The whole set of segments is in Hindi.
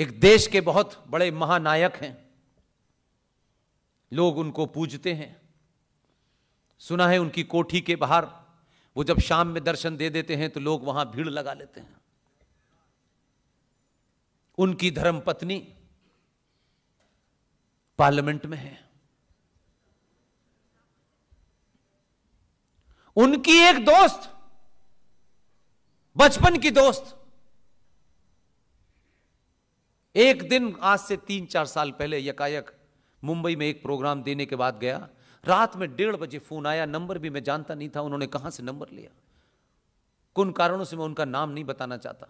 एक देश के बहुत बड़े महानायक हैं लोग उनको पूजते हैं सुना है उनकी कोठी के बाहर वो जब शाम में दर्शन दे देते हैं तो लोग वहां भीड़ लगा लेते हैं उनकी धर्म पत्नी पार्लियामेंट में है उनकी एक दोस्त बचपन की दोस्त एक दिन आज से तीन चार साल पहले यकायक मुंबई में एक प्रोग्राम देने के बाद गया रात में डेढ़ बजे फोन आया नंबर भी मैं जानता नहीं था उन्होंने कहां से नंबर लिया कुन कारणों से मैं उनका नाम नहीं बताना चाहता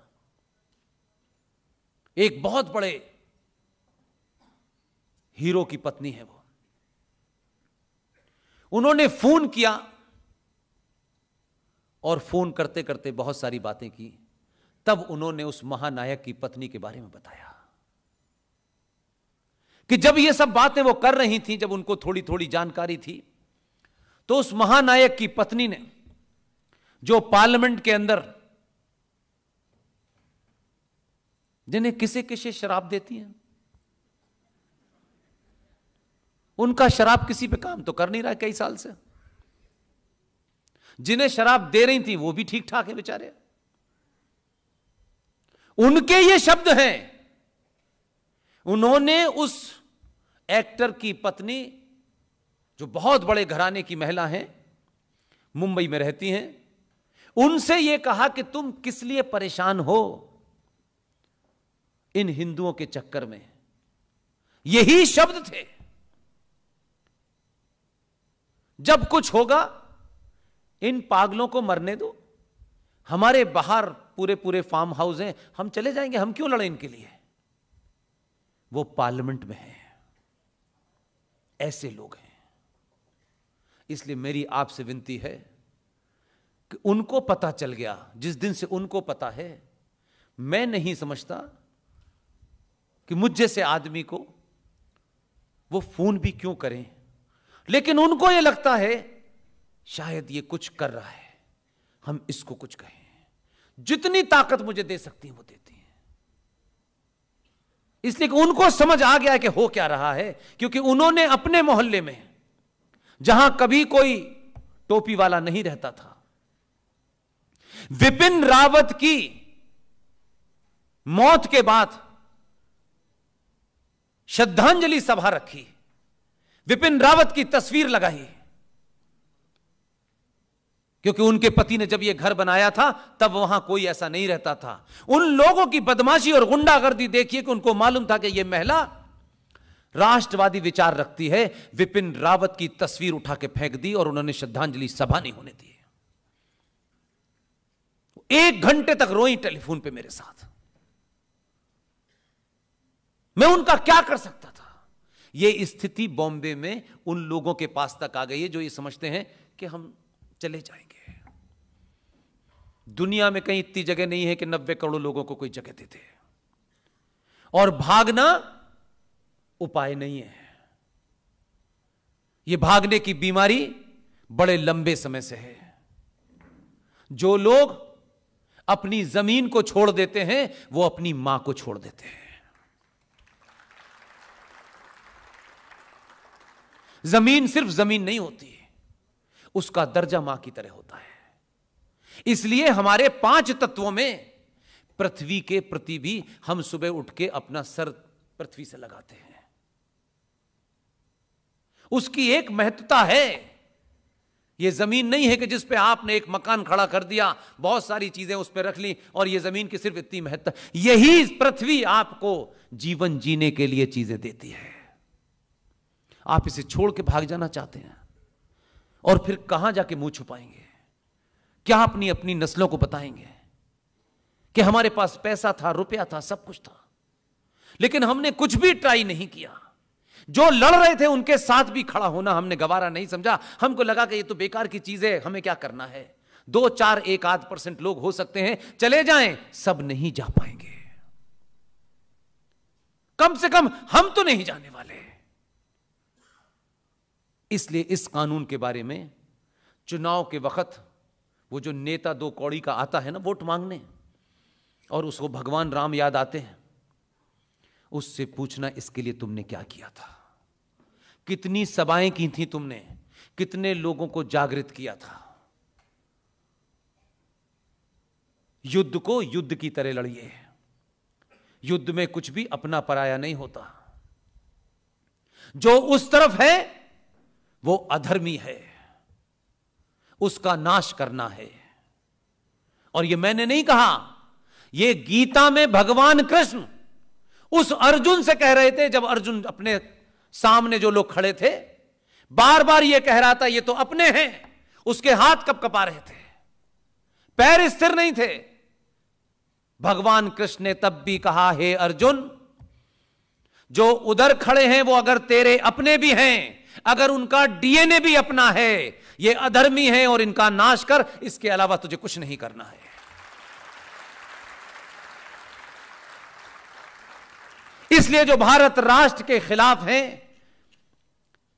एक बहुत बड़े हीरो की पत्नी है वो उन्होंने फोन किया और फोन करते करते बहुत सारी बातें की तब उन्होंने उस महानायक की पत्नी के बारे में बताया कि जब ये सब बातें वो कर रही थी जब उनको थोड़ी थोड़ी जानकारी थी तो उस महानायक की पत्नी ने जो पार्लियामेंट के अंदर जिन्हें किसे किसे शराब देती हैं उनका शराब किसी पे काम तो कर नहीं रहा कई साल से जिन्हें शराब दे रही थी वो भी ठीक ठाक है बेचारे उनके ये शब्द हैं उन्होंने उस एक्टर की पत्नी जो बहुत बड़े घराने की महिला हैं मुंबई में रहती हैं उनसे यह कहा कि तुम किस लिए परेशान हो इन हिंदुओं के चक्कर में यही शब्द थे जब कुछ होगा इन पागलों को मरने दो हमारे बाहर पूरे पूरे फार्म हाउस हैं हम चले जाएंगे हम क्यों लड़े इनके लिए वो पार्लियामेंट में है ऐसे लोग हैं इसलिए मेरी आपसे विनती है कि उनको पता चल गया जिस दिन से उनको पता है मैं नहीं समझता कि मुझ जैसे आदमी को वो फोन भी क्यों करें लेकिन उनको ये लगता है शायद ये कुछ कर रहा है हम इसको कुछ कहें जितनी ताकत मुझे दे सकती है वो देती इसलिए कि उनको समझ आ गया कि हो क्या रहा है क्योंकि उन्होंने अपने मोहल्ले में जहां कभी कोई टोपी वाला नहीं रहता था विपिन रावत की मौत के बाद श्रद्धांजलि सभा रखी विपिन रावत की तस्वीर लगाई क्योंकि उनके पति ने जब यह घर बनाया था तब वहां कोई ऐसा नहीं रहता था उन लोगों की बदमाशी और गुंडागर्दी देखिए कि उनको मालूम था कि यह महिला राष्ट्रवादी विचार रखती है विपिन रावत की तस्वीर उठा के फेंक दी और उन्होंने श्रद्धांजलि सभा नहीं होने दी एक घंटे तक रोई टेलीफोन पे मेरे साथ मैं उनका क्या कर सकता था यह स्थिति बॉम्बे में उन लोगों के पास तक आ गई है जो ये समझते हैं कि हम चले जाएंगे दुनिया में कहीं इतनी जगह नहीं है कि नब्बे करोड़ लोगों को कोई जगह देते और भागना उपाय नहीं है यह भागने की बीमारी बड़े लंबे समय से है जो लोग अपनी जमीन को छोड़ देते हैं वो अपनी मां को छोड़ देते हैं जमीन सिर्फ जमीन नहीं होती उसका दर्जा मां की तरह होता है इसलिए हमारे पांच तत्वों में पृथ्वी के प्रति भी हम सुबह उठ के अपना सर पृथ्वी से लगाते हैं उसकी एक महत्वता है यह जमीन नहीं है कि जिस पे आपने एक मकान खड़ा कर दिया बहुत सारी चीजें उस पर रख ली और यह जमीन की सिर्फ इतनी महत्ता यही पृथ्वी आपको जीवन जीने के लिए चीजें देती है आप इसे छोड़ के भाग जाना चाहते हैं और फिर कहां जाके मुंह छुपाएंगे क्या अपनी अपनी नस्लों को बताएंगे कि हमारे पास पैसा था रुपया था सब कुछ था लेकिन हमने कुछ भी ट्राई नहीं किया जो लड़ रहे थे उनके साथ भी खड़ा होना हमने गवारा नहीं समझा हमको लगा कि ये तो बेकार की चीज है हमें क्या करना है दो चार एक आध परसेंट लोग हो सकते हैं चले जाएं सब नहीं जा पाएंगे कम से कम हम तो नहीं जाने वाले इसलिए इस कानून के बारे में चुनाव के वक्त वो जो नेता दो कौड़ी का आता है ना वोट मांगने और उसको भगवान राम याद आते हैं उससे पूछना इसके लिए तुमने क्या किया था कितनी सभाएं की थी तुमने कितने लोगों को जागृत किया था युद्ध को युद्ध की तरह लड़िए युद्ध में कुछ भी अपना पराया नहीं होता जो उस तरफ है वो अधर्मी है उसका नाश करना है और यह मैंने नहीं कहा यह गीता में भगवान कृष्ण उस अर्जुन से कह रहे थे जब अर्जुन अपने सामने जो लोग खड़े थे बार बार यह कह रहा था ये तो अपने हैं उसके हाथ कप कपा रहे थे पैर स्थिर नहीं थे भगवान कृष्ण ने तब भी कहा हे अर्जुन जो उधर खड़े हैं वो अगर तेरे अपने भी हैं अगर उनका डीएनए भी अपना है ये अधर्मी है और इनका नाश कर इसके अलावा तुझे कुछ नहीं करना है इसलिए जो भारत राष्ट्र के खिलाफ हैं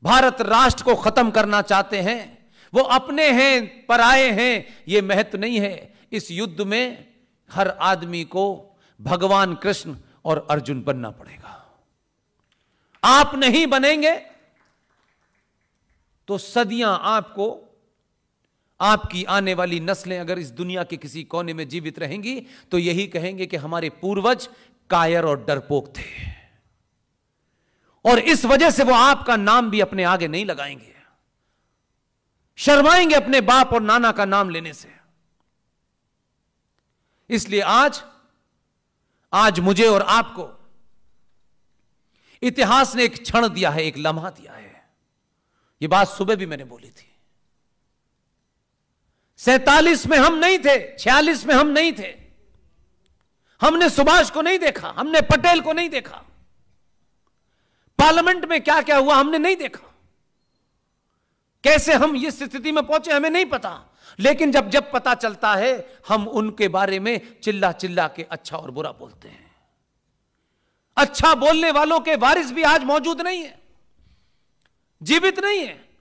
भारत राष्ट्र को खत्म करना चाहते हैं वो अपने हैं पर आए हैं ये महत्व नहीं है इस युद्ध में हर आदमी को भगवान कृष्ण और अर्जुन बनना पड़ेगा आप नहीं बनेंगे तो सदियां आपको आपकी आने वाली नस्लें अगर इस दुनिया के किसी कोने में जीवित रहेंगी तो यही कहेंगे कि हमारे पूर्वज कायर और डरपोक थे और इस वजह से वो आपका नाम भी अपने आगे नहीं लगाएंगे शर्माएंगे अपने बाप और नाना का नाम लेने से इसलिए आज आज मुझे और आपको इतिहास ने एक क्षण दिया है एक लम्हा दिया है ये बात सुबह भी मैंने बोली थी सैतालीस में हम नहीं थे छियालीस में हम नहीं थे हमने सुभाष को नहीं देखा हमने पटेल को नहीं देखा पार्लियामेंट में क्या क्या हुआ हमने नहीं देखा कैसे हम इस स्थिति में पहुंचे हमें नहीं पता लेकिन जब जब पता चलता है हम उनके बारे में चिल्ला चिल्ला के अच्छा और बुरा बोलते हैं अच्छा बोलने वालों के वारिस भी आज मौजूद नहीं है जीवित नहीं है